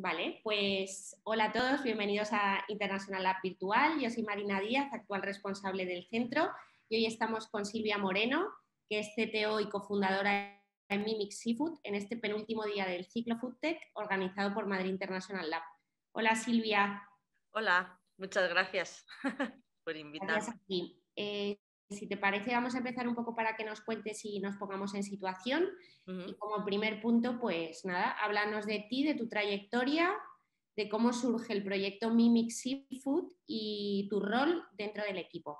Vale, pues hola a todos, bienvenidos a International Lab Virtual. Yo soy Marina Díaz, actual responsable del centro, y hoy estamos con Silvia Moreno, que es CTO y cofundadora de Mimic Seafood, en este penúltimo día del ciclo FoodTech organizado por Madrid International Lab. Hola Silvia. Hola, muchas gracias por invitarme. Gracias a ti. Eh, si te parece, vamos a empezar un poco para que nos cuentes y nos pongamos en situación. Y como primer punto, pues nada, háblanos de ti, de tu trayectoria, de cómo surge el proyecto Mimic Seafood y tu rol dentro del equipo.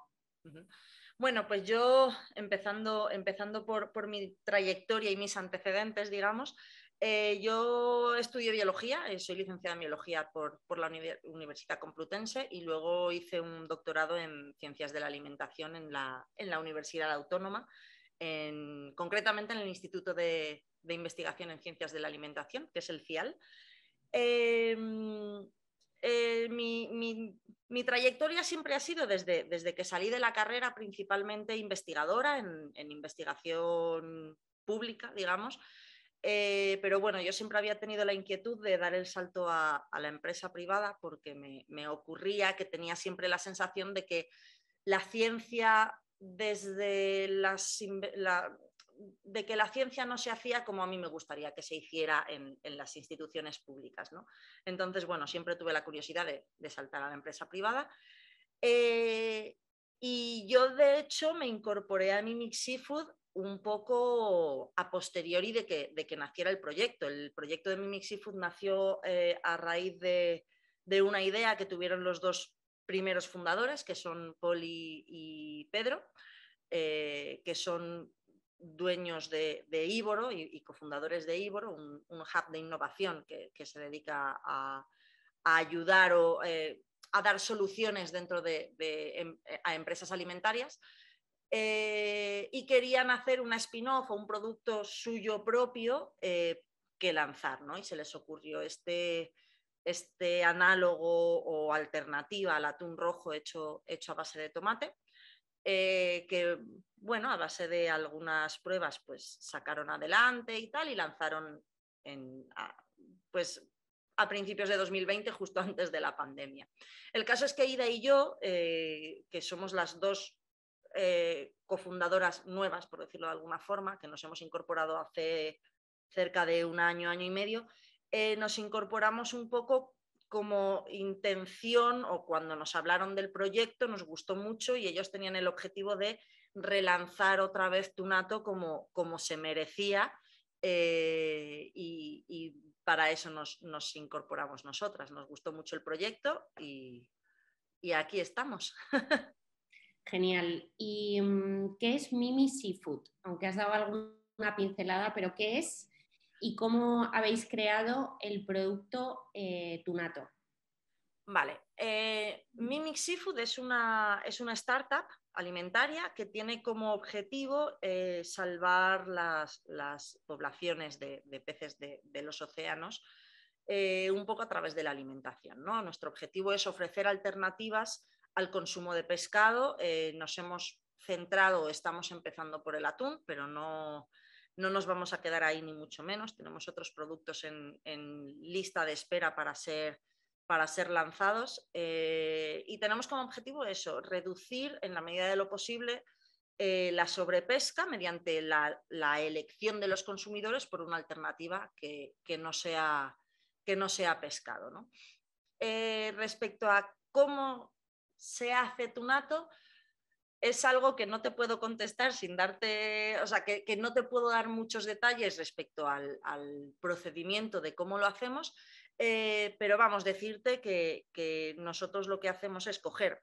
Bueno, pues yo empezando, empezando por, por, mi trayectoria y mis antecedentes, digamos, eh, yo estudié biología, eh, soy licenciada en biología por, la Universidad Complutense y luego hice un doctorado en ciencias de la alimentación en la, Universidad Autónoma, concretamente en el Instituto de, Investigación en Ciencias de la Alimentación, que es el CIAL. Em, eh, mi, trayectoria siempre ha sido desde, que salí de la carrera principalmente investigadora en investigación pública, digamos, eh, pero bueno, yo siempre había tenido la inquietud de dar el salto a, la empresa privada porque me, ocurría que tenía siempre la sensación de que la ciencia desde las, de que la ciencia no se hacía como a mí me gustaría que se hiciera en, las instituciones públicas. ¿no? Entonces, bueno, siempre tuve la curiosidad de, saltar a la empresa privada. Eh, y yo, de hecho, me incorporé a Mimic Seafood un poco a posteriori de que, naciera el proyecto. El proyecto de Mimixi nació eh, a raíz de, una idea que tuvieron los dos primeros fundadores, que son Poli y Pedro, eh, que son dueños de, de y, cofundadores de Íboro, un, hub de innovación que, se dedica a, ayudar o eh, a dar soluciones dentro de, em, a empresas alimentarias. Eh, y querían hacer una spin-off o un producto suyo propio eh, que lanzar, ¿no? Y se les ocurrió este, este análogo o alternativa al atún rojo hecho, hecho a base de tomate, eh, que, bueno, a base de algunas pruebas, pues sacaron adelante y tal, y lanzaron a, pues a principios de 2020, justo antes de la pandemia. El caso es que Ida y yo, que somos las dos eh, cofundadoras nuevas, por decirlo de alguna forma, que nos hemos incorporado hace cerca de un año, año y medio, eh, nos incorporamos un poco como intención o cuando nos hablaron del proyecto nos gustó mucho y ellos tenían el objetivo de relanzar otra vez Tunato como, como se merecía eh, y, y, para eso nos, nos, incorporamos nosotras. Nos gustó mucho el proyecto y, y aquí estamos. Genial. ¿Y mm, qué es Mimi Seafood? Aunque has dado alguna pincelada, pero ¿qué es y cómo habéis creado el producto eh, Tunato? Vale, eh, Mimi Seafood es una, es una startup alimentaria que tiene como objetivo eh, salvar las, poblaciones de, peces de, los océanos un poco a través de la alimentación. ¿no? Nuestro objetivo es ofrecer alternativas al consumo de pescado. Eh, nos hemos centrado, estamos empezando por el atún, pero no, no nos vamos a quedar ahí ni mucho menos. Tenemos otros productos en, lista de espera para ser, para ser lanzados eh, y tenemos como objetivo eso, reducir en la medida de lo posible eh, la sobrepesca mediante la, elección de los consumidores por una alternativa que, no, sea, que no sea pescado. respecto a cómo se hace tunato es algo que no te puedo contestar sin darte, o sea, que, no te puedo dar muchos detalles respecto al, al procedimiento de cómo lo hacemos, eh, pero vamos, a decirte que, nosotros lo que hacemos es coger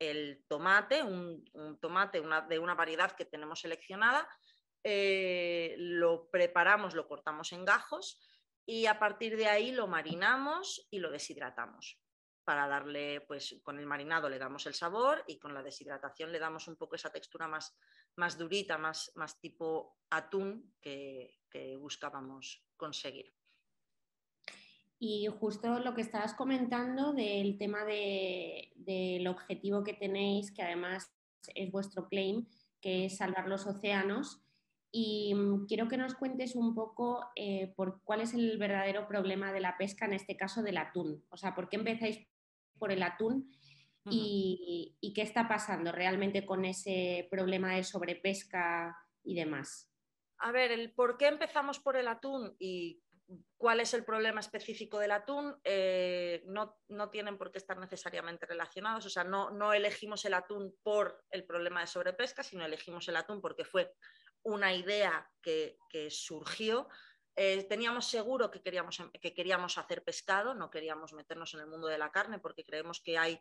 el tomate, un, tomate de una variedad que tenemos seleccionada, eh, lo preparamos, lo cortamos en gajos y a partir de ahí lo marinamos y lo deshidratamos para darle, pues con el marinado le damos el sabor y con la deshidratación le damos un poco esa textura más, más durita, más, más tipo atún que, buscábamos conseguir. Y justo lo que estabas comentando del tema de, del objetivo que tenéis, que además es vuestro claim, que es salvar los océanos. Y mm, quiero que nos cuentes un poco eh, por cuál es el verdadero problema de la pesca, en este caso del atún. O sea, ¿por qué empezáis por el atún. y, qué está pasando realmente con ese problema de sobrepesca y demás? A ver, el por qué empezamos por el atún y cuál es el problema específico del atún eh, no, tienen por qué estar necesariamente relacionados. O sea, no, no elegimos el atún por el problema de sobrepesca, sino elegimos el atún porque fue una idea que, que surgió eh, teníamos seguro que queríamos, em, que queríamos hacer pescado, no queríamos meternos en el mundo de la carne porque creemos que hay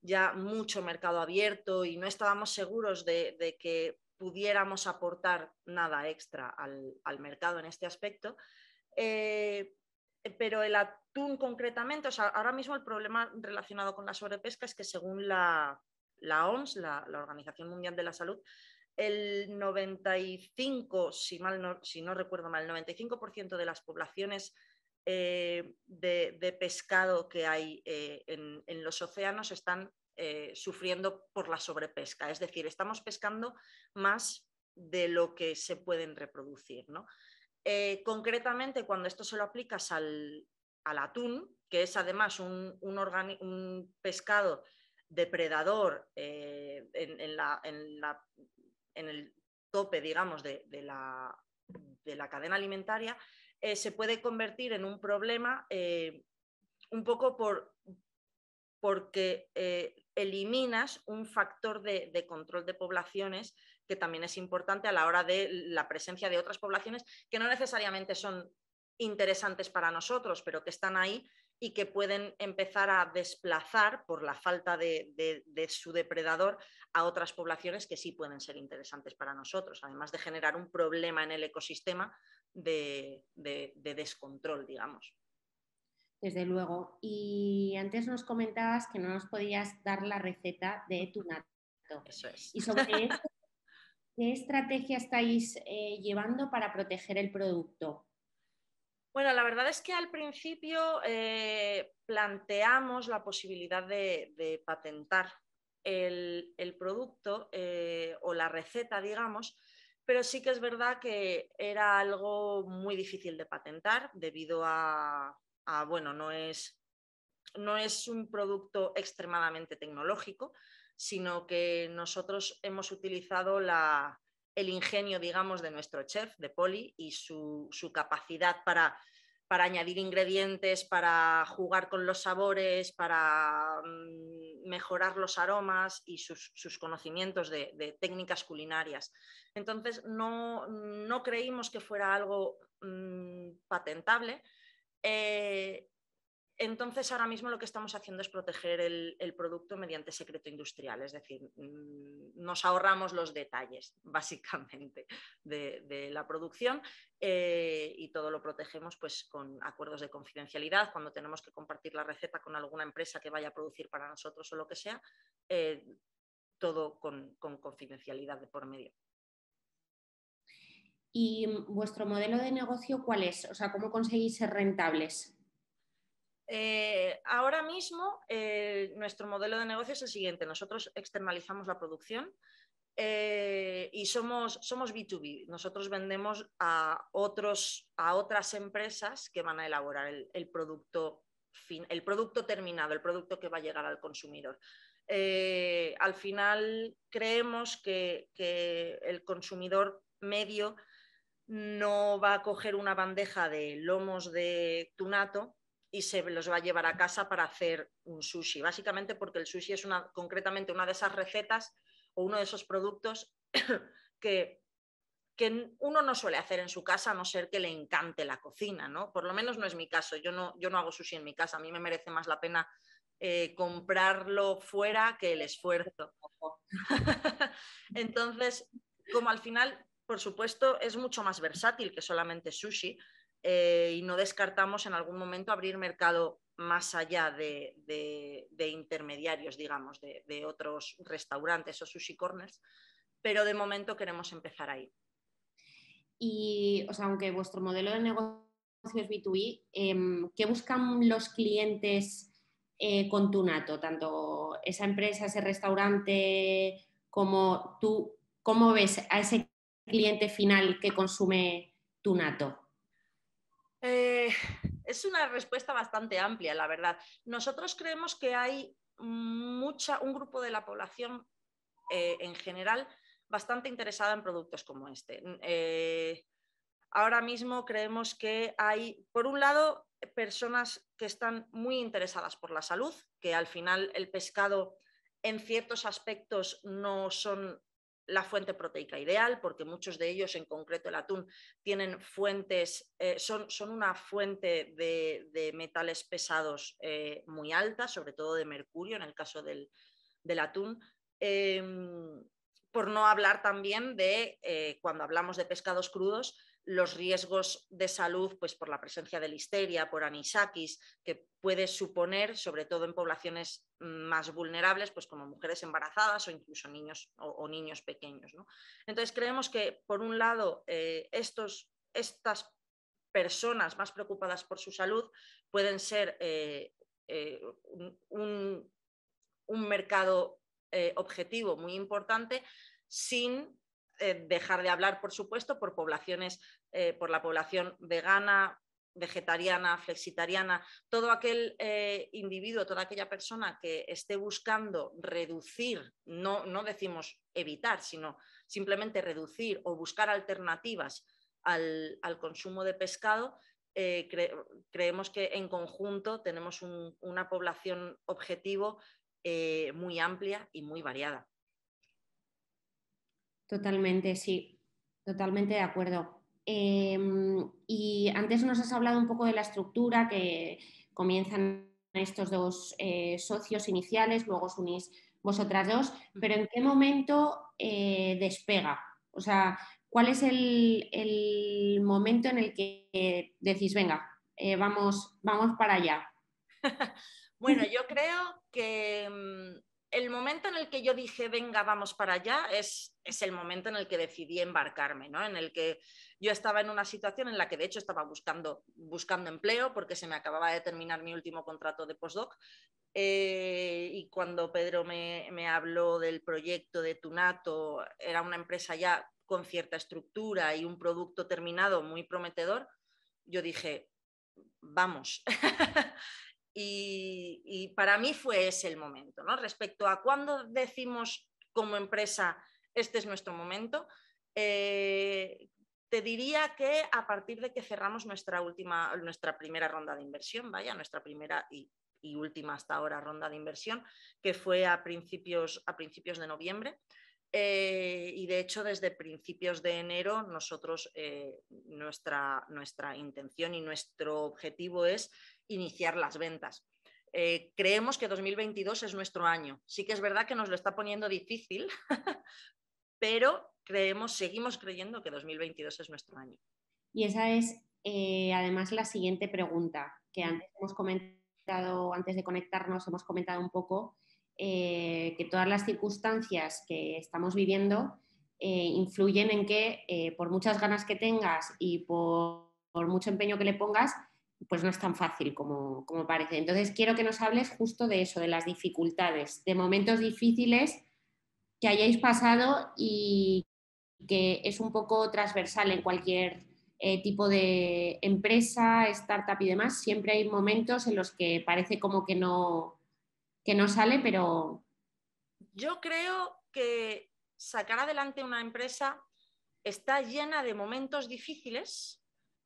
ya mucho mercado abierto y no estábamos seguros de, que pudiéramos aportar nada extra al, mercado en este aspecto. Eh, pero el atún concretamente, o sea, ahora mismo el problema relacionado con la sobrepesca es que según la, la OMS, la, Organización Mundial de la Salud, el 95, si, mal si no recuerdo mal, el 95% de las poblaciones eh, de, pescado que hay eh, en, los océanos están eh, sufriendo por la sobrepesca. Es decir, estamos pescando más de lo que se pueden reproducir. concretamente, cuando esto se lo aplicas al, atún, que es además un, un, pescado depredador en la en el tope, digamos, de, la, cadena alimentaria, eh, se puede convertir en un problema eh, un poco por, porque eh, eliminas un factor de, de, control de poblaciones que también es importante a la hora de la presencia de otras poblaciones que no necesariamente son interesantes para nosotros, pero que están ahí y que pueden empezar a desplazar por la falta de, su depredador a otras poblaciones que sí pueden ser interesantes para nosotros, además de generar un problema en el ecosistema de, descontrol, digamos. Desde luego. Y antes nos comentabas que no nos podías dar la receta de tu nato. Eso es. Y sobre ¿qué estrategia estáis eh, llevando para proteger el producto? Bueno, la verdad es que al principio eh, planteamos la posibilidad de, patentar el, producto eh, o la receta, digamos, pero sí que es verdad que era algo muy difícil de patentar debido a, a bueno, no es, no es un producto extremadamente tecnológico, sino que nosotros hemos utilizado la, el ingenio, digamos, de nuestro chef, de Poli, y su, capacidad para, para, añadir ingredientes, para jugar con los sabores, para mm, mejorar los aromas y sus, conocimientos de, técnicas culinarias. Entonces, no, creímos que fuera algo mm, patentable. Eh, entonces, ahora mismo lo que estamos haciendo es proteger el, producto mediante secreto industrial, es decir, mm, nos ahorramos los detalles, básicamente, de, la producción eh, y todo lo protegemos pues, con acuerdos de confidencialidad. Cuando tenemos que compartir la receta con alguna empresa que vaya a producir para nosotros o lo que sea, eh, todo con, con confidencialidad de por medio. ¿Y vuestro modelo de negocio cuál es? O sea, ¿cómo conseguís ser rentables? Eh, ahora mismo eh, nuestro modelo de negocio es el siguiente. Nosotros externalizamos la producción eh, y somos, B2B. Nosotros vendemos a, otros, a otras empresas que van a elaborar el, producto el producto terminado, el producto que va a llegar al consumidor. al final creemos que, que el consumidor medio no va a coger una bandeja de lomos de tunato y se los va a llevar a casa para hacer un sushi. Básicamente porque el sushi es una, concretamente una de esas recetas o uno de esos productos que, que uno no suele hacer en su casa a no ser que le encante la cocina, ¿no? Por lo menos no es mi caso, yo no, yo no hago sushi en mi casa, a mí me merece más la pena eh, comprarlo fuera que el esfuerzo. Entonces, como al final, por supuesto, es mucho más versátil que solamente sushi, eh, y no descartamos en algún momento abrir mercado más allá de, intermediarios, digamos, de, otros restaurantes o sushi corners, pero de momento queremos empezar ahí. Y, o sea, aunque vuestro modelo de negocio es B2B, em, ¿qué buscan los clientes eh, con tu nato? Tanto esa empresa, ese restaurante, como tú, ¿cómo ves a ese cliente final que consume tu nato? Eh, es una respuesta bastante amplia, la verdad. Nosotros creemos que hay mucha, un grupo de la población eh, en general bastante interesada en productos como este. Eh, ahora mismo creemos que hay, por un lado, personas que están muy interesadas por la salud, que al final el pescado en ciertos aspectos no son la fuente proteica ideal, porque muchos de ellos, en concreto el atún, tienen fuentes, eh, son, una fuente de, metales pesados eh, muy alta, sobre todo de mercurio en el caso del, atún. Em, por no hablar también de eh, cuando hablamos de pescados crudos, los riesgos de salud pues, por la presencia de listeria, por anisakis, que puede suponer, sobre todo en poblaciones más vulnerables, pues como mujeres embarazadas o incluso niños o, niños pequeños. Entonces creemos que, por un lado, eh, estos, estas personas más preocupadas por su salud pueden ser eh, eh, un, un, mercado objetivo muy importante sin eh, dejar de hablar, por supuesto, por poblaciones, eh, por la población vegana, vegetariana, flexitariana, todo aquel eh, individuo, toda aquella persona que esté buscando reducir, no, no decimos evitar, sino simplemente reducir o buscar alternativas al, consumo de pescado, creemos que en conjunto tenemos una población objetivo muy amplia y muy variada. Totalmente, sí, totalmente de acuerdo. Em, y antes nos has hablado un poco de la estructura que comienzan estos dos eh, socios iniciales, luego os unís vosotras dos, pero ¿en qué momento eh, despega? O sea, ¿cuál es el, momento en el que decís, venga, eh, vamos, vamos para allá? bueno, yo creo que mm, el momento en el que yo dije, venga, vamos para allá, es, es el momento en el que decidí embarcarme, ¿no? En el que yo estaba en una situación en la que de hecho estaba buscando, buscando empleo porque se me acababa de terminar mi último contrato de postdoc. Eh, y cuando Pedro me, me habló del proyecto de Tunato, era una empresa ya con cierta estructura y un producto terminado muy prometedor, yo dije, vamos. Y, para mí fue ese el momento, ¿no? Respecto a cuándo decimos como empresa, este es nuestro momento, eh, te diría que a partir de que cerramos nuestra última, nuestra primera ronda de inversión, vaya, nuestra primera y, última hasta ahora ronda de inversión, que fue a principios, a principios de noviembre. Eh, y de hecho, desde principios de enero, nosotros, eh, nuestra intención y nuestro objetivo es iniciar las ventas. Eh, creemos que 2022 es nuestro año. Sí que es verdad que nos lo está poniendo difícil, pero creemos, seguimos creyendo que 2022 es nuestro año. Y esa es eh, además la siguiente pregunta que antes hemos comentado, antes de conectarnos, hemos comentado un poco eh, que todas las circunstancias que estamos viviendo influyen en que por muchas ganas que tengas y por mucho empeño que le pongas, pues no es tan fácil como, parece. Entonces, quiero que nos hables justo de eso, de las dificultades, de momentos difíciles que hayáis pasado y que es un poco transversal en cualquier eh, tipo de empresa, startup y demás. Siempre hay momentos en los que parece como que no, que no sale, pero... Yo creo que sacar adelante una empresa está llena de momentos difíciles,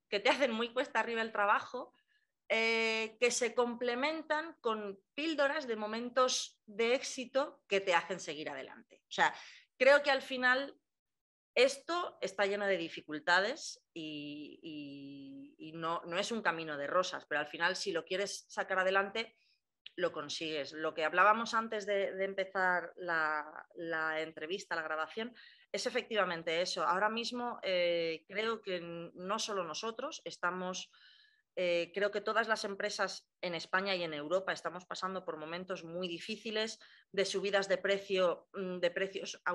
que te hacen muy cuesta arriba el trabajo, eh, que se complementan con píldoras de momentos de éxito que te hacen seguir adelante. O sea, creo que al final esto está lleno de dificultades y, no, es un camino de rosas, pero al final si lo quieres sacar adelante, lo consigues. Lo que hablábamos antes de, empezar la, entrevista, la grabación, es efectivamente eso. Ahora mismo eh, creo que no solo nosotros estamos, eh, creo que todas las empresas en España y en Europa estamos pasando por momentos muy difíciles de subidas de precio, mm, de precios a,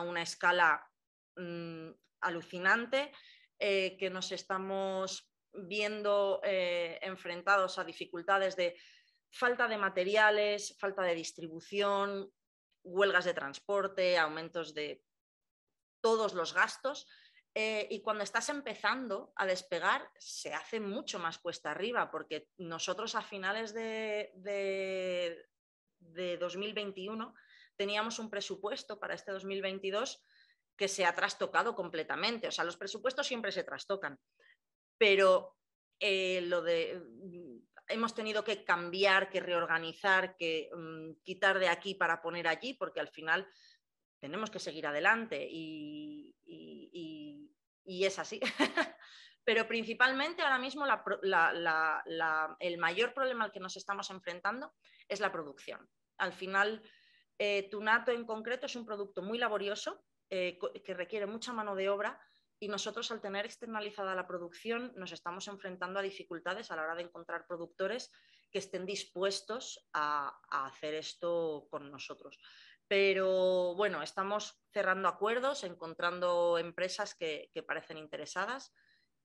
una escala mm, alucinante, eh, que nos estamos viendo enfrentados a dificultades de falta de materiales, falta de distribución, huelgas de transporte, aumentos de todos los gastos. Eh, y cuando estás empezando a despegar, se hace mucho más cuesta arriba, porque nosotros a finales de, 2021 teníamos un presupuesto para este 2022 que se ha trastocado completamente. O sea, los presupuestos siempre se trastocan, pero eh, lo de mm, hemos tenido que cambiar, que reorganizar, que mm, quitar de aquí para poner allí, porque al final tenemos que seguir adelante y, es así. Pero principalmente ahora mismo el mayor problema al que nos estamos enfrentando es la producción. Al final, eh, Tunato en concreto es un producto muy laborioso eh, que requiere mucha mano de obra y nosotros al tener externalizada la producción nos estamos enfrentando a dificultades a la hora de encontrar productores que estén dispuestos a hacer esto con nosotros pero bueno, estamos cerrando acuerdos, encontrando empresas que, parecen interesadas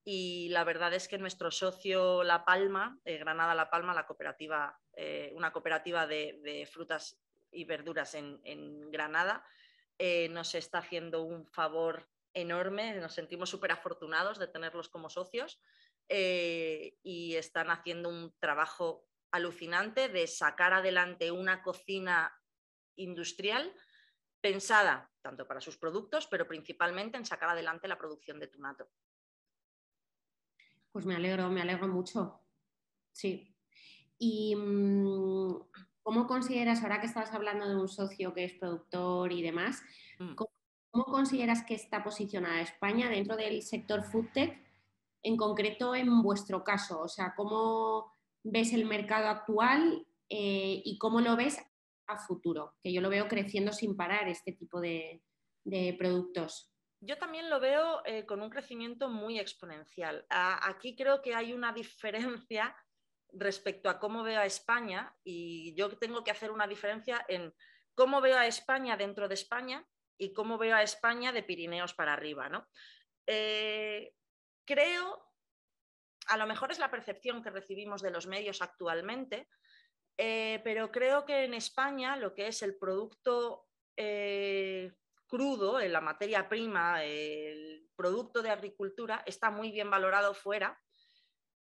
y la verdad es que nuestro socio La Palma, eh, Granada La Palma, la cooperativa, eh, una cooperativa de, frutas y verduras en, Granada, eh, nos está haciendo un favor enorme, nos sentimos súper afortunados de tenerlos como socios y están haciendo un trabajo alucinante de sacar adelante una cocina industrial pensada tanto para sus productos, pero principalmente en sacar adelante la producción de tunato. Pues me alegro, me alegro mucho. Sí. ¿Y mm, cómo consideras, ahora que estás hablando de un socio que es productor y demás, mm. ¿cómo, consideras que está posicionada España dentro del sector foodtech, en concreto en vuestro caso? O sea, ¿cómo ves el mercado actual eh, y cómo lo ves a futuro, que yo lo veo creciendo sin parar este tipo de, productos. Yo también lo veo eh, con un crecimiento muy exponencial. aquí creo que hay una diferencia respecto a cómo veo a España y yo tengo que hacer una diferencia en cómo veo a España dentro de España y cómo veo a España de Pirineos para arriba. Eh, creo, a lo mejor es la percepción que recibimos de los medios actualmente, eh, pero creo que en España lo que es el producto eh, crudo, la materia prima, el producto de agricultura, está muy bien valorado fuera,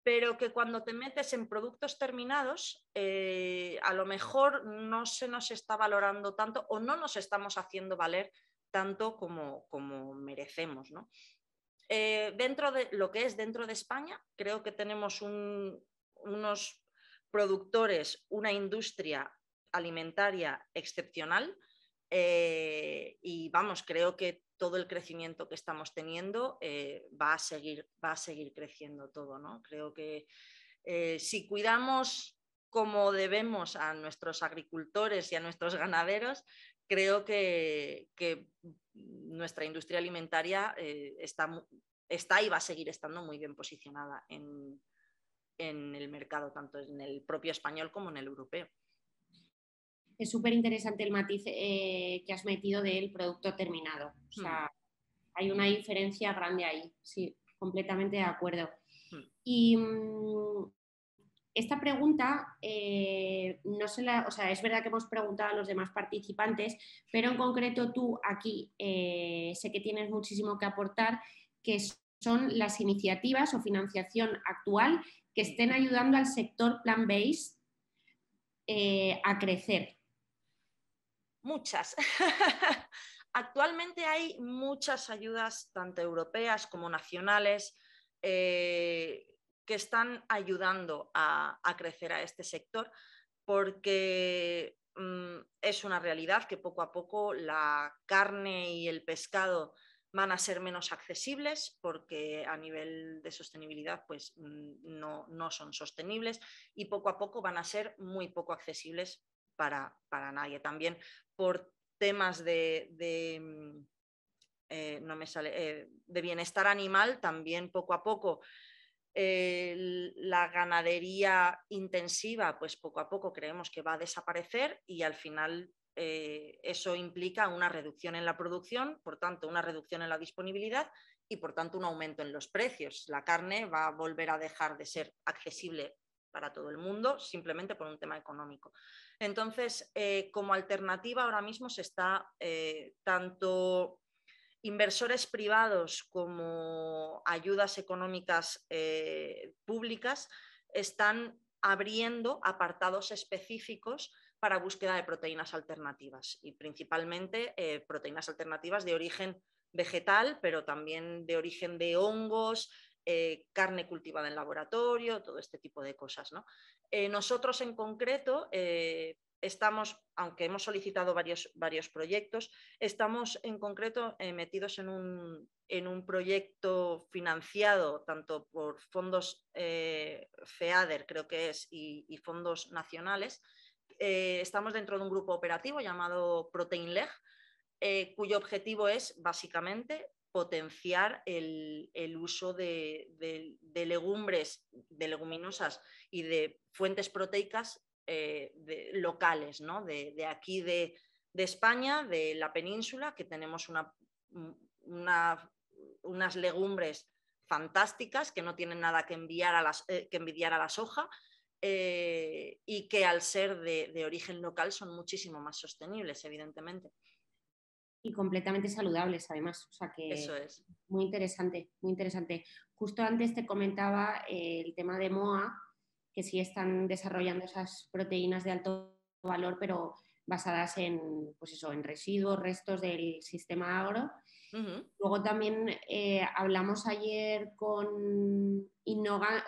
pero que cuando te metes en productos terminados, eh, a lo mejor no se nos está valorando tanto o no nos estamos haciendo valer tanto como, merecemos. dentro de lo que es dentro de España, creo que tenemos unos productores, una industria alimentaria excepcional eh, y vamos, creo que todo el crecimiento que estamos teniendo eh, va, a seguir, va a seguir creciendo todo, ¿no? Creo que eh, si cuidamos como debemos a nuestros agricultores y a nuestros ganaderos, creo que, nuestra industria alimentaria está, está y va a seguir estando muy bien posicionada en, en el mercado, tanto en el propio español como en el europeo. Es súper interesante el matiz eh, que has metido del producto terminado. O sea, hmm. hay una diferencia grande ahí, sí, completamente de acuerdo. Hmm. Y mm, esta pregunta, eh, no se o sea, es verdad que hemos preguntado a los demás participantes, pero en concreto tú aquí eh, sé que tienes muchísimo que aportar, que son las iniciativas o financiación actual que estén ayudando al sector plan based eh, a crecer? Muchas. Actualmente hay muchas ayudas, tanto europeas como nacionales, eh, que están ayudando a, crecer a este sector porque mm, es una realidad que poco a poco la carne y el pescado van a ser menos accesibles porque a nivel de sostenibilidad pues, mm, no, son sostenibles y poco a poco van a ser muy poco accesibles para, nadie. También por temas de, mm, eh, no me sale, eh, de bienestar animal, también poco a poco la ganadería intensiva, pues poco a poco creemos que va a desaparecer y al final eh, eso implica una reducción en la producción, por tanto, una reducción en la disponibilidad y, por tanto, un aumento en los precios. La carne va a volver a dejar de ser accesible para todo el mundo, simplemente por un tema económico. Entonces, eh, como alternativa, ahora mismo se está eh, tanto inversores privados como ayudas económicas públicas están abriendo apartados específicos para búsqueda de proteínas alternativas y principalmente eh, proteínas alternativas de origen vegetal, pero también de origen de hongos, eh, carne cultivada en laboratorio, todo este tipo de cosas. Eh, nosotros en concreto estamos, aunque hemos solicitado varios, proyectos, estamos en concreto metidos en un, proyecto financiado tanto por fondos FEADER, creo que es, y fondos nacionales eh, estamos dentro de un grupo operativo llamado ProteinLeg, eh, cuyo objetivo es básicamente potenciar el, uso de, legumbres, de leguminosas y de fuentes proteicas eh, locales, de, aquí de, España, de la península, que tenemos unas legumbres fantásticas que no tienen nada que, enviar que envidiar a la soja eh, y que al ser de, origen local son muchísimo más sostenibles, evidentemente. Y completamente saludables, además. O sea que Eso es. Muy interesante, muy interesante. Justo antes te comentaba el tema de MOA, que sí están desarrollando esas proteínas de alto valor, pero basadas en, pues eso, en residuos, restos del sistema agro. Luego también eh, hablamos ayer con Inoga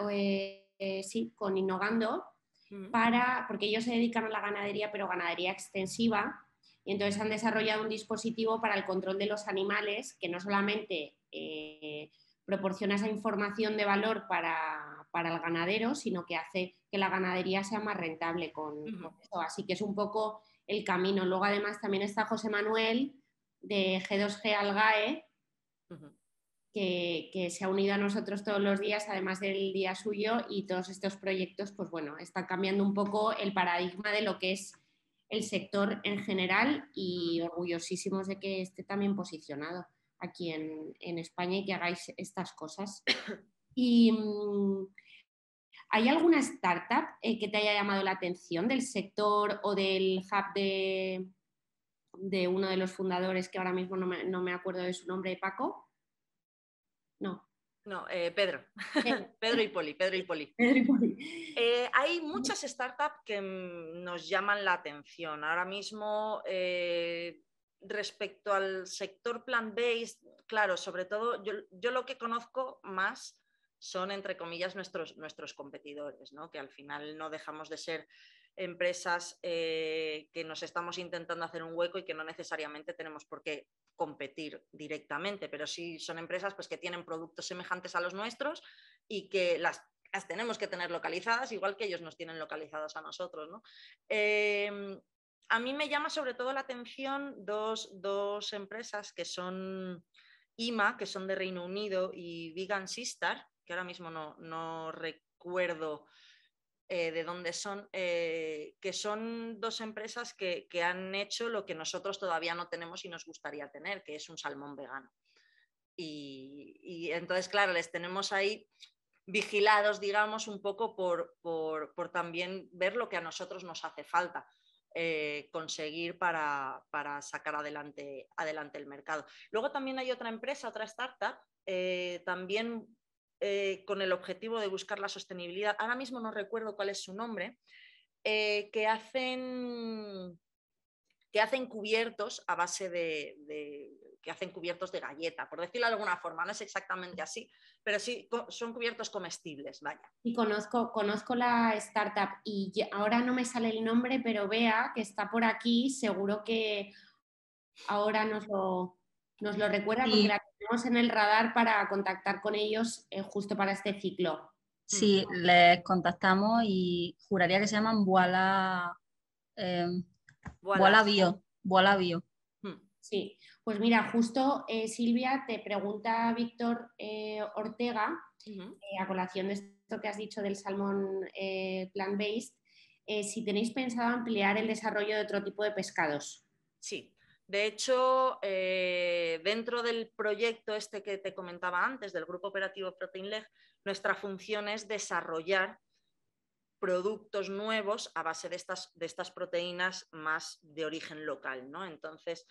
eh, sí, con Innogando, mm. para, porque ellos se dedican a la ganadería, pero ganadería extensiva, y entonces han desarrollado un dispositivo para el control de los animales que no solamente eh, proporciona esa información de valor para, el ganadero, sino que hace que la ganadería sea más rentable con, Así que es un poco el camino. Luego además también está José Manuel de G2G Algae, que, se ha unido a nosotros todos los días, además del día suyo, y todos estos proyectos, pues bueno, están cambiando un poco el paradigma de lo que es el sector en general y orgullosísimos de que esté también posicionado aquí en, España y que hagáis estas cosas. Y mm, ¿Hay alguna startup eh, que te haya llamado la atención del sector o del hub de, de uno de los fundadores que ahora mismo no me, no me acuerdo de su nombre, Paco? No. No, eh, Pedro. Pedro. y Poli, Pedro y Poli. Eh, hay muchas startups que mm, nos llaman la atención. Ahora mismo, eh, respecto al sector plant-based, claro, sobre todo, yo, lo que conozco más son, entre comillas, nuestros, nuestros competidores, ¿no? que al final no dejamos de ser empresas que nos estamos intentando hacer un hueco y que no necesariamente tenemos por qué competir directamente, pero sí son empresas pues, que tienen productos semejantes a los nuestros y que las, tenemos que tener localizadas, igual que ellos nos tienen localizados a nosotros. Em, a mí me llama sobre todo la atención dos, empresas que son IMA, que son de Reino Unido, y Vegan Sister, que ahora mismo no, no recuerdo eh, de dónde son, eh, que son dos empresas que, han hecho lo que nosotros todavía no tenemos y nos gustaría tener, que es un salmón vegano. Y, entonces, claro, les tenemos ahí vigilados, digamos, un poco por, también ver lo que a nosotros nos hace falta. Eh, conseguir para, sacar adelante, adelante, el mercado. Luego también hay otra empresa, otra startup, también eh, con el objetivo de buscar la sostenibilidad, ahora mismo no recuerdo cuál es su nombre, eh, que, hacen, que hacen cubiertos a base de, que hacen cubiertos de galleta, por decirlo de alguna forma, no es exactamente así, pero sí son cubiertos comestibles, vaya. Y conozco, conozco la startup y ahora no me sale el nombre, pero vea que está por aquí, seguro que ahora nos lo, nos lo recuerda porque tenemos en el radar para contactar con ellos eh, justo para este ciclo. Sí, mm. les contactamos y juraría que se llaman Voila eh, Bio. Mm. Sí, pues mira, justo eh, Silvia te pregunta Víctor Ortega, a colación de esto que has dicho del salmón plant-based, si tenéis pensado ampliar el desarrollo de otro tipo de pescados. Sí, de hecho, eh, dentro del proyecto este que te comentaba antes, del grupo operativo ProteinLeg, nuestra función es desarrollar productos nuevos a base de estas, proteínas más de origen local. ¿no? Entonces,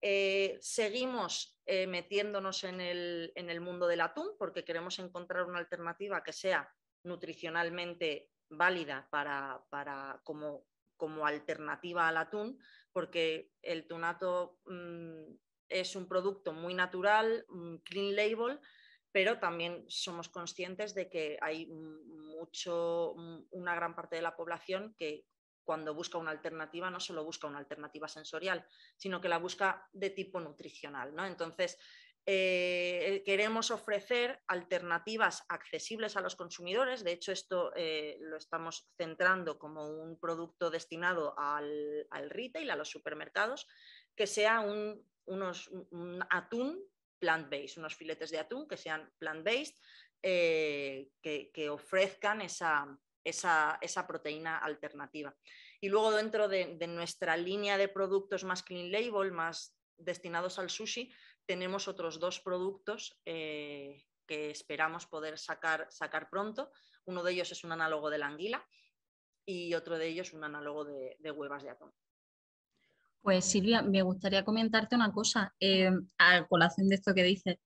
eh, seguimos eh, metiéndonos en el, mundo del atún porque queremos encontrar una alternativa que sea nutricionalmente válida para, como, alternativa al atún, porque el tunato mm, es un producto muy natural, mm, clean label, pero también somos conscientes de que hay mucho, mm, una gran parte de la población que cuando busca una alternativa no solo busca una alternativa sensorial, sino que la busca de tipo nutricional. ¿no? Entonces, eh, eh, queremos ofrecer alternativas accesibles a los consumidores. De hecho, esto eh, lo estamos centrando como un producto destinado al, retail, a los supermercados, que sea un, unos, atún plant-based, unos filetes de atún que sean plant-based, que, ofrezcan esa, proteína alternativa. Y luego dentro de, nuestra línea de productos más clean label, más destinados al sushi, tenemos otros dos productos eh, que esperamos poder sacar, sacar pronto. Uno de ellos es un análogo de la anguila y otro de ellos un análogo de, huevas de atón. Pues Silvia, me gustaría comentarte una cosa, eh, Al colación de esto que dices.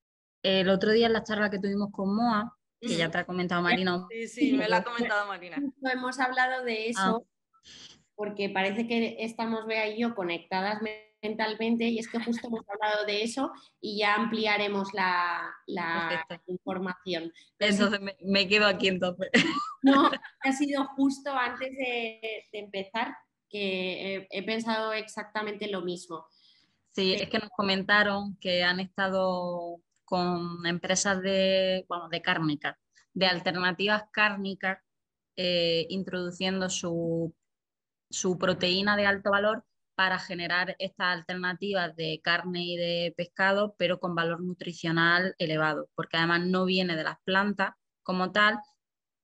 El otro día en la charla que tuvimos con Moa, que ya mm. te ha comentado Marina. Sí, sí, me la ha comentado Marina. Hemos hablado de ah. eso porque parece que estamos vea y yo conectadas mentalmente y es que justo hemos hablado de eso y ya ampliaremos la, la información. Entonces me, quedo aquí entonces. No, ha sido justo antes de, empezar que he, pensado exactamente lo mismo. Sí, es que nos comentaron que han estado con empresas de, vamos de cárnicas, de alternativas cárnicas, eh, introduciendo su, su proteína de alto valor para generar estas alternativas de carne y de pescado, pero con valor nutricional elevado, porque además no viene de las plantas como tal,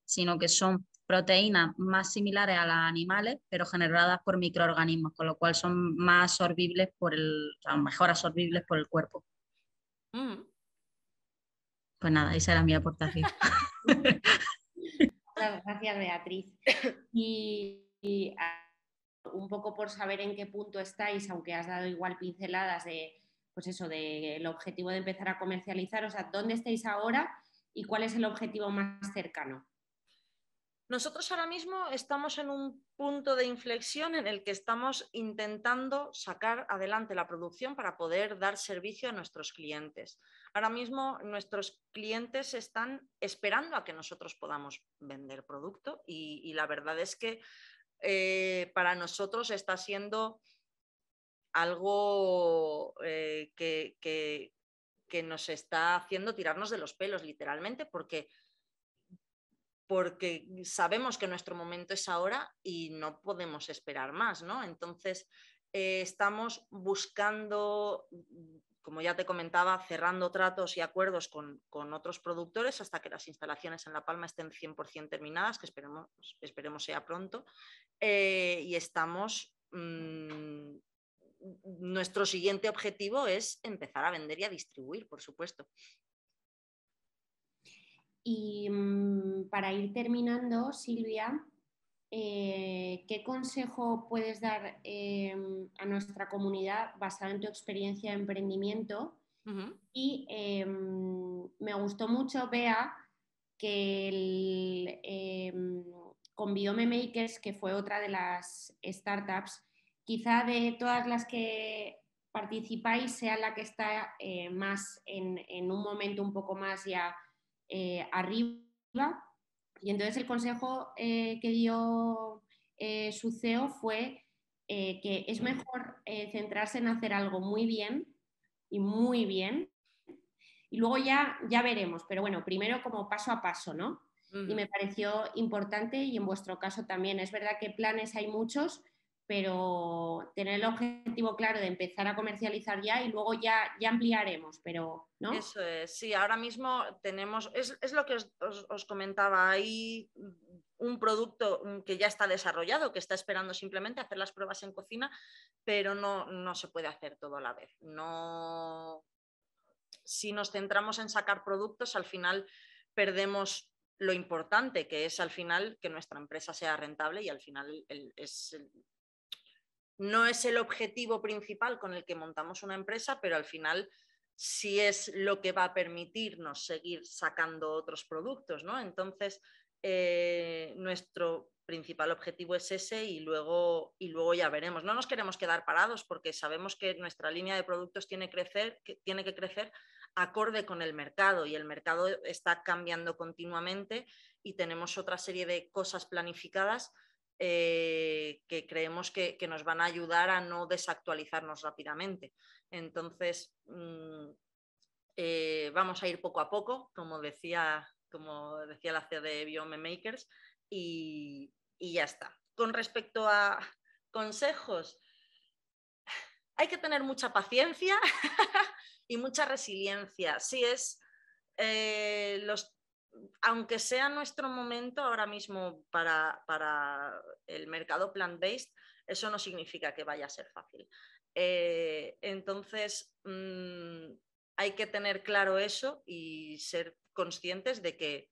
sino que son proteínas más similares a las animales, pero generadas por microorganismos, con lo cual son más absorbibles por el, o mejor absorbibles por el cuerpo. Mm. Pues nada, esa era mi aportación. Gracias, Beatriz. un poco por saber en qué punto estáis, aunque has dado igual pinceladas de, pues eso, del objetivo de empezar a comercializar, o sea, ¿dónde estáis ahora y cuál es el objetivo más cercano? Nosotros ahora mismo estamos en un punto de inflexión en el que estamos intentando sacar adelante la producción para poder dar servicio a nuestros clientes. Ahora mismo nuestros clientes están esperando a que nosotros podamos vender producto y la verdad es que eh, para nosotros está siendo algo eh, que, nos está haciendo tirarnos de los pelos, literalmente, porque, porque sabemos que nuestro momento es ahora y no podemos esperar más, ¿no? Entonces, eh, estamos buscando como ya te comentaba, cerrando tratos y acuerdos con, otros productores hasta que las instalaciones en La Palma estén 100% terminadas, que esperemos, sea pronto. Eh, y estamos... Mm, nuestro siguiente objetivo es empezar a vender y a distribuir, por supuesto. Y mm, para ir terminando, Silvia, eh, ¿qué consejo puedes dar em, a nuestra comunidad basado en tu experiencia de emprendimiento? Y em, me gustó mucho, Bea, que em, con Biome Makers, que fue otra de las startups, quizá de todas las que participáis sea la que está eh, más en, en un momento un poco más ya eh, arriba, y entonces el consejo eh, que dio eh, su CEO fue eh, que es mejor centrarse en hacer algo muy bien y muy bien. Y luego ya, veremos, pero bueno, primero como paso a paso, ¿no? Y me pareció importante y en vuestro caso también. Es verdad que planes hay muchos, pero tener el objetivo claro de empezar a comercializar ya y luego ya, ya ampliaremos, pero ¿no? Eso es, sí, ahora mismo tenemos, es, lo que os, comentaba, hay un producto mm, que ya está desarrollado, que está esperando simplemente hacer las pruebas en cocina, pero no, se puede hacer todo a la vez. No... Si nos centramos en sacar productos, al final perdemos lo importante que es al final que nuestra empresa sea rentable y al final el, es no es el objetivo principal con el que montamos una empresa, pero al final sí es lo que va a permitirnos seguir sacando otros productos, ¿no? Entonces, eh, nuestro principal objetivo es ese y luego, y luego ya veremos. No nos queremos quedar parados porque sabemos que nuestra línea de productos tiene que crecer acorde con el mercado y el mercado está cambiando continuamente y tenemos otra serie de cosas planificadas eh, que creemos que, nos van a ayudar a no desactualizarnos rápidamente. Entonces, mm, eh, vamos a ir poco a poco, como decía, como decía la CEO Biome Makers, y, ya está. Con respecto a consejos, hay que tener mucha paciencia y mucha resiliencia. Si es eh, los aunque sea nuestro momento ahora mismo para, el mercado plant-based, eso no significa que vaya a ser fácil. Eh, entonces, mm, hay que tener claro eso y ser conscientes de que,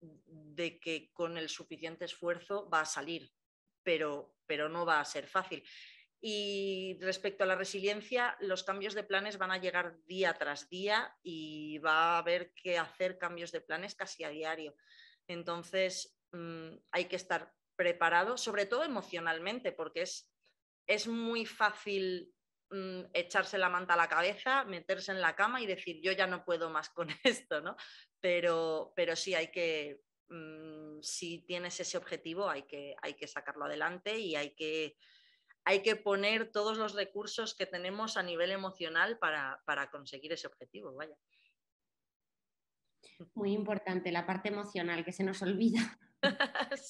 de que con el suficiente esfuerzo va a salir, pero no va a ser fácil. Y respecto a la resiliencia, los cambios de planes van a llegar día tras día y va a haber que hacer cambios de planes casi a diario. Entonces, mm, hay que estar preparado, sobre todo emocionalmente, porque es, es muy fácil mm, echarse la manta a la cabeza, meterse en la cama y decir, yo ya no puedo más con esto, ¿no? Pero, pero sí hay que, mm, si tienes ese objetivo, hay que, hay que sacarlo adelante y hay que hay que poner todos los recursos que tenemos a nivel emocional para, conseguir ese objetivo, vaya. Muy importante, la parte emocional que se nos olvida.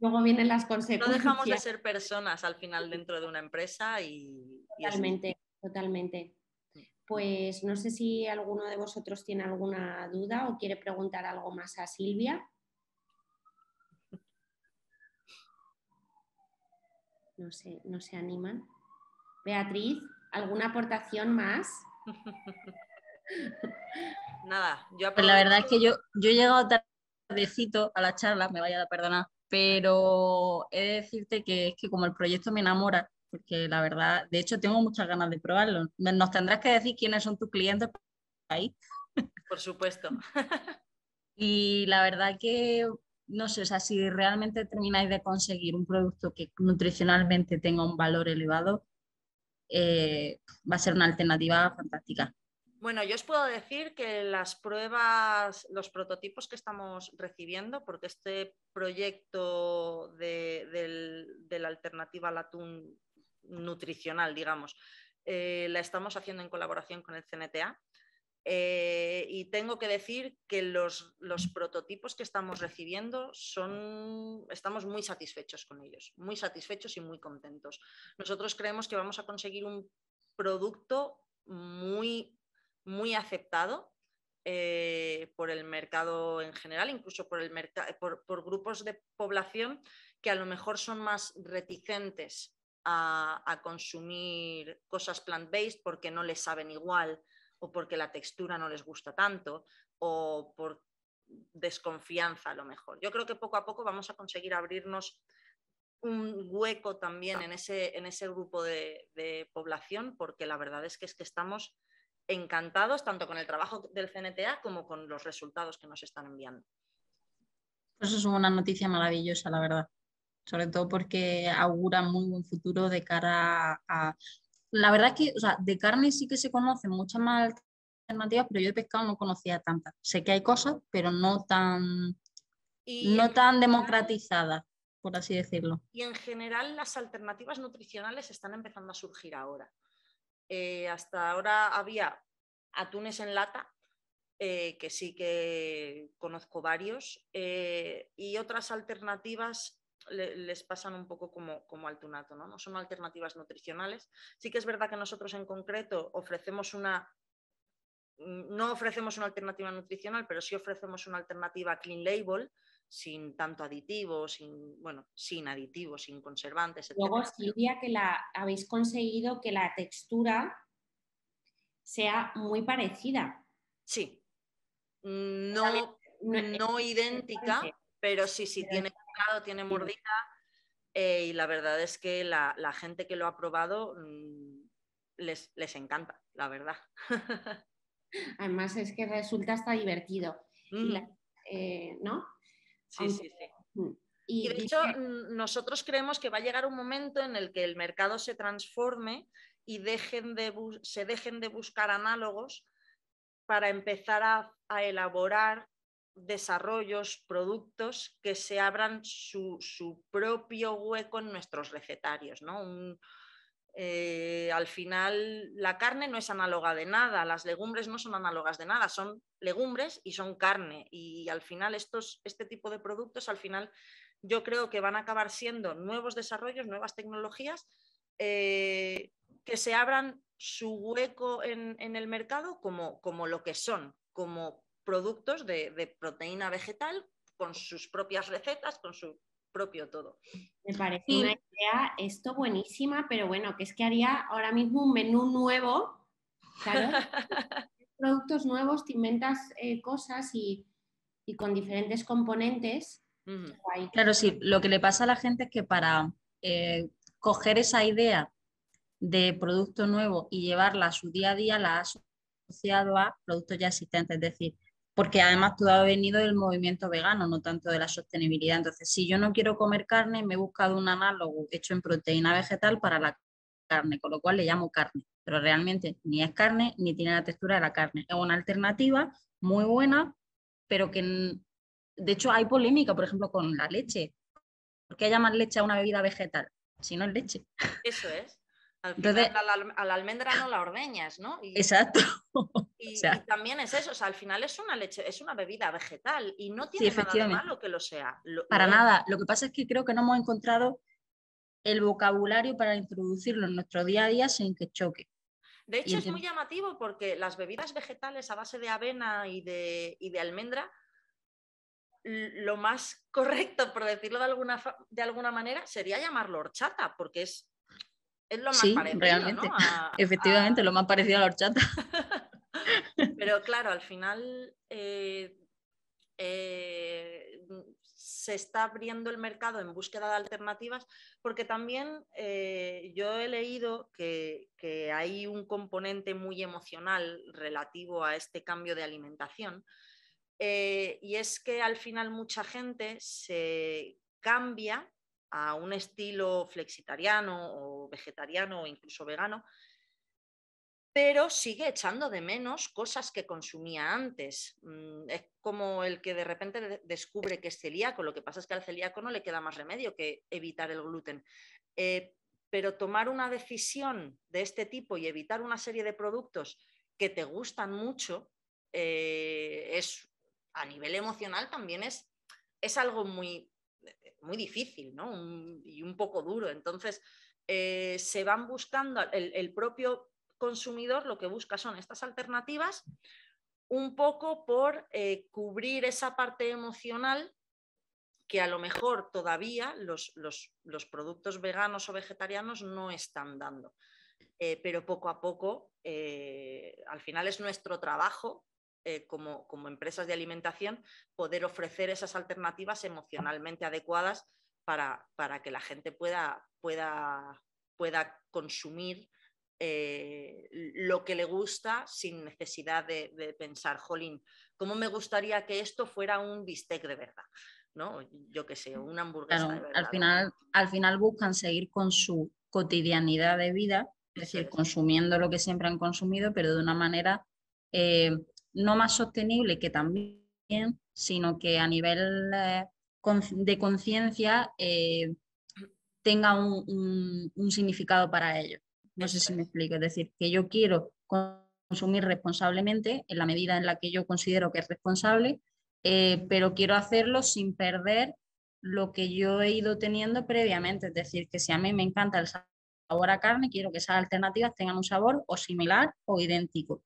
Luego vienen las consecuencias. No dejamos de ser personas al final dentro de una empresa y... Totalmente, totalmente. Mm. Pues no sé si alguno de vosotros tiene alguna duda o quiere preguntar algo más a Silvia. no se, animan. Beatriz, ¿alguna aportación más? Nada, yo Pues La verdad es que yo, yo he llegado tardecito a la charla, me vaya a perdonar, pero he de decirte que es que como el proyecto me enamora, porque la verdad, de hecho tengo muchas ganas de probarlo. Nos tendrás que decir quiénes son tus clientes ahí. Por supuesto. Y la verdad que no sé, o sea, si realmente termináis de conseguir un producto que nutricionalmente tenga un valor elevado, eh, va a ser una alternativa fantástica. Bueno, yo os puedo decir que las pruebas, los prototipos que estamos recibiendo, porque este proyecto de, la alternativa al atún nutricional, digamos, eh, la estamos haciendo en colaboración con el CNTA eh, y tengo que decir que los, prototipos que estamos recibiendo son, estamos muy satisfechos con ellos, muy satisfechos y muy contentos. Nosotros creemos que vamos a conseguir un producto muy, muy aceptado eh, por el mercado en general, incluso por, el por, por grupos de población que a lo mejor son más reticentes a, a, consumir cosas plant-based porque no les saben igual, o porque la textura no les gusta tanto o por desconfianza a lo mejor. Yo creo que poco a poco vamos a conseguir abrirnos un hueco también en ese, en ese grupo de, población, porque la verdad es que, es que estamos encantados tanto con el trabajo del CNTA como con los resultados que nos están enviando. Pues eso es una noticia maravillosa, la verdad. Sobre todo porque augura muy buen futuro de cara a, la verdad es que, de carne sí que se conocen muchas más alternativas, pero yo de pescado no conocía tantas. Sé que hay cosas, pero no tan, no tan democratizadas, por así decirlo. Y en general las alternativas nutricionales están empezando a surgir ahora. Eh, hasta ahora había atunes en lata, eh, que sí que conozco varios, eh, y otras alternativas les pasan un poco como, como al tunato, ¿no? son alternativas nutricionales. Sí que es verdad que nosotros en concreto ofrecemos una, mm, no ofrecemos una alternativa nutricional, pero sí ofrecemos una alternativa clean label, sin tanto aditivo, sin, bueno, sin aditivos, sin conservantes. Etc. Luego, Silvia, que la, habéis conseguido que la textura sea muy parecida. Sí, no, no idéntica, pero sí, sí, tiene tiene mordida. Eh, y la verdad es que la, gente que lo ha probado mm, les, encanta, la verdad. Además es que resulta hasta divertido. Mm. Eh, ¿No? Sí, sí, sí. Mm. Y, de hecho, nosotros creemos que va a llegar un momento en el que el mercado se transforme y dejen de se dejen de buscar análogos para empezar a, a elaborar desarrollos, productos que se abran su, propio hueco en nuestros recetarios. Eh, al final, la carne no es análoga de nada, las legumbres no son análogas de nada, son legumbres y son carne. Y al final, estos, este tipo de productos, al final, yo creo que van a acabar siendo nuevos desarrollos, nuevas tecnologías eh, que se abran su hueco en, el mercado como, como lo que son, como, productos de, proteína vegetal con sus propias recetas, con su propio todo. Me parece una idea esto buenísima, pero bueno, que es que haría ahora mismo un menú nuevo, productos nuevos, te inventas eh, cosas y, con diferentes componentes. Claro, sí, lo que le pasa a la gente es que para eh, coger esa idea de producto nuevo y llevarla a su día a día, la ha asociado a productos ya existentes, es decir, porque además todo ha venido del movimiento vegano, no tanto de la sostenibilidad. Entonces, si yo no quiero comer carne, me he buscado un análogo hecho en proteína vegetal para la carne, con lo cual le llamo carne, pero realmente ni es carne ni tiene la textura de la carne. Es una alternativa muy buena, pero que de hecho hay polémica, por ejemplo, con la leche. ¿Por qué llamar leche a una bebida vegetal? Si no es leche. Eso es. Al Entonces, a, la, almendra no la ordeñas, ¿no? Exacto. Y, también es eso, al final es una leche, es una bebida vegetal y no tiene nada malo que lo sea. para nada, lo que pasa es que creo que no hemos encontrado el vocabulario para introducirlo en nuestro día a día sin que choque. De hecho, es muy llamativo porque las bebidas vegetales a base de avena y de, de almendra, lo más correcto, por decirlo de alguna, de alguna manera, sería llamarlo horchata, porque es, lo más parecido. ¿no? Efectivamente, lo más parecido a la horchata. Pero claro, al final eh, eh, se está abriendo el mercado en búsqueda de alternativas, porque también eh, yo he leído que, que, hay un componente muy emocional relativo a este cambio de alimentación. y es que al final mucha gente se cambia a un estilo flexitariano o vegetariano o incluso vegano, pero sigue echando de menos cosas que consumía antes. Mm, es como el que de repente descubre que es celíaco, lo que pasa es que al celíaco no le queda más remedio que evitar el gluten. Eh, pero tomar una decisión de este tipo y evitar una serie de productos que te gustan mucho, eh, es a nivel emocional también es, es algo muy, muy difícil y un poco duro. Entonces, eh, se van buscando el propio consumidor lo que busca son estas alternativas un poco por eh, cubrir esa parte emocional que a lo mejor todavía los, productos veganos o vegetarianos no están dando. Eh, pero poco a poco, eh, al final es nuestro trabajo como, empresas de alimentación poder ofrecer esas alternativas emocionalmente adecuadas para, que la gente pueda, pueda consumir eh, lo que le gusta sin necesidad de, pensar, jolín, ¿cómo me gustaría que esto fuera un bistec de verdad? ¿No? Yo qué sé, una hamburguesa Al final, al final buscan seguir con su cotidianidad de vida, es decir, consumiendo lo que siempre han consumido, pero de una manera eh, no más sostenible que también, sino que a nivel eh, de conciencia tenga un significado para ellos. No sé si me explico. Es decir, que yo quiero consumir responsablemente en la medida en la que yo considero que es responsable, eh, pero quiero hacerlo sin perder lo que yo he ido teniendo previamente. Es decir, que si a mí me encanta el sabor a carne, quiero que esas alternativas tengan un sabor o similar o idéntico.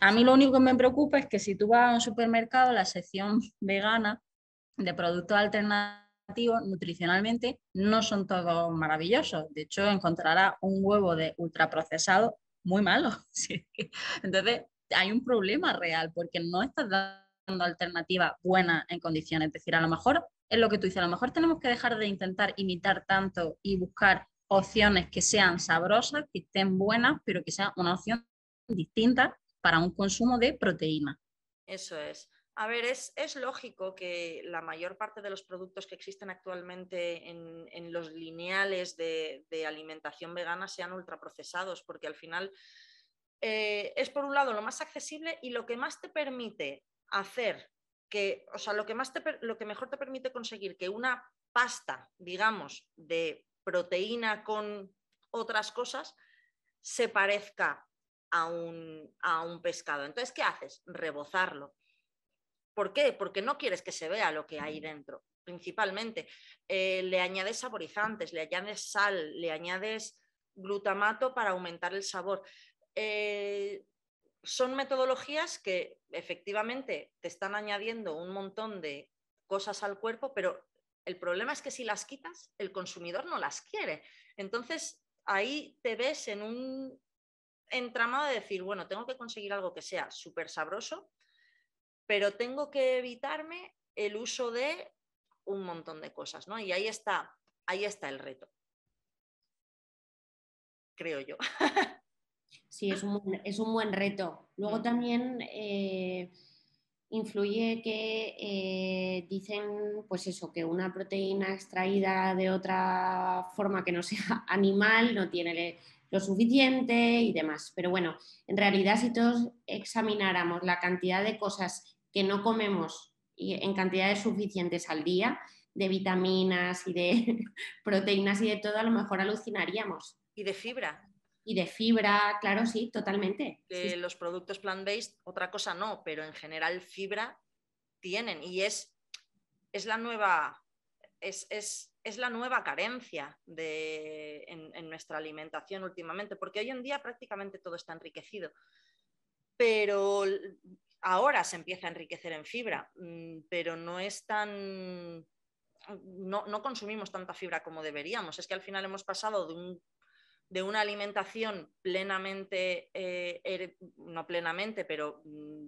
A mí lo único que me preocupa es que si tú vas a un supermercado, la sección vegana de productos alternativos, nutricionalmente no son todos maravillosos. De hecho, encontrará un huevo de ultraprocesado muy malo. Entonces, hay un problema real porque no estás dando alternativa buena en condiciones. Es decir, a lo mejor es lo que tú dices, a lo mejor tenemos que dejar de intentar imitar tanto y buscar opciones que sean sabrosas, que estén buenas, pero que sean una opción distinta para un consumo de proteína. Eso es. A ver, es, lógico que la mayor parte de los productos que existen actualmente en, los lineales de, alimentación vegana sean ultraprocesados, porque al final eh, es por un lado lo más accesible y lo que más te permite hacer que, o sea, lo que, más lo que mejor te permite conseguir que una pasta, digamos, de proteína con otras cosas, se parezca a un, a un pescado. Entonces, ¿qué haces? Rebozarlo ¿Por qué? Porque no quieres que se vea lo que hay dentro, principalmente. Eh, le añades saborizantes, le añades sal, le añades glutamato para aumentar el sabor. Eh, son metodologías que efectivamente te están añadiendo un montón de cosas al cuerpo, pero el problema es que si las quitas, el consumidor no las quiere. Entonces, ahí te ves en un entramado de decir, bueno, tengo que conseguir algo que sea súper sabroso, pero tengo que evitarme el uso de un montón de cosas, ¿no? Y ahí está, ahí está el reto, creo yo. Sí, es un, buen reto. Luego mm. también eh, influye que eh, dicen, pues eso, que una proteína extraída de otra forma que no sea animal no tiene lo suficiente y demás. Pero bueno, en realidad si todos examináramos la cantidad de cosas que no comemos en cantidades suficientes al día, de vitaminas y de proteínas y de todo, a lo mejor alucinaríamos. Y de fibra. Y de fibra, claro, sí, totalmente. los productos plant-based, otra cosa no, pero en general fibra tienen y es, es la nueva, es, es es la nueva carencia en, nuestra alimentación últimamente, porque hoy en día prácticamente todo está enriquecido, pero ahora se empieza a enriquecer en fibra, mm, pero no es tan... No, consumimos tanta fibra como deberíamos. Es que al final hemos pasado de, una alimentación plenamente, eh, no plenamente, pero mm,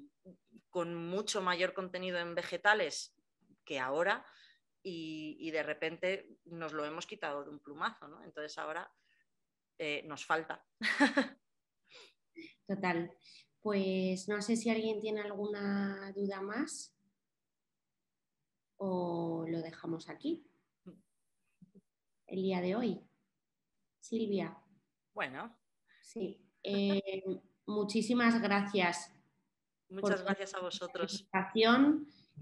con mucho mayor contenido en vegetales que ahora, y, de repente nos lo hemos quitado de un plumazo, ¿no? Entonces ahora eh, nos falta. Total. Pues no sé si alguien tiene alguna duda más o lo dejamos aquí el día de hoy. Silvia. Bueno. Sí. Eh, muchísimas gracias. Muchas gracias a vosotros.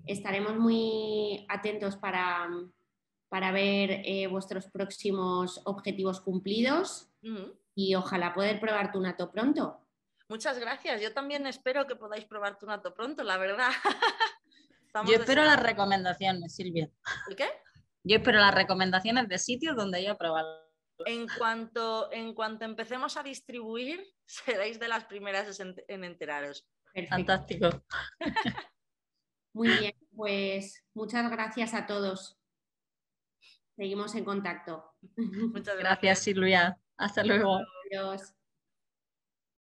Estaremos muy atentos para, ver eh, vuestros próximos objetivos cumplidos y ojalá poder probar tu nato pronto. Muchas gracias. Yo también espero que podáis probar tu nato pronto, la verdad. Yo espero las recomendaciones, Silvia. qué? Yo espero las recomendaciones de sitios donde haya probado. En cuanto, en cuanto empecemos a distribuir, seréis de las primeras en enteraros. Fantástico. Muy bien, pues muchas gracias a todos. Seguimos en contacto. Muchas gracias, Silvia. Hasta luego. Adiós.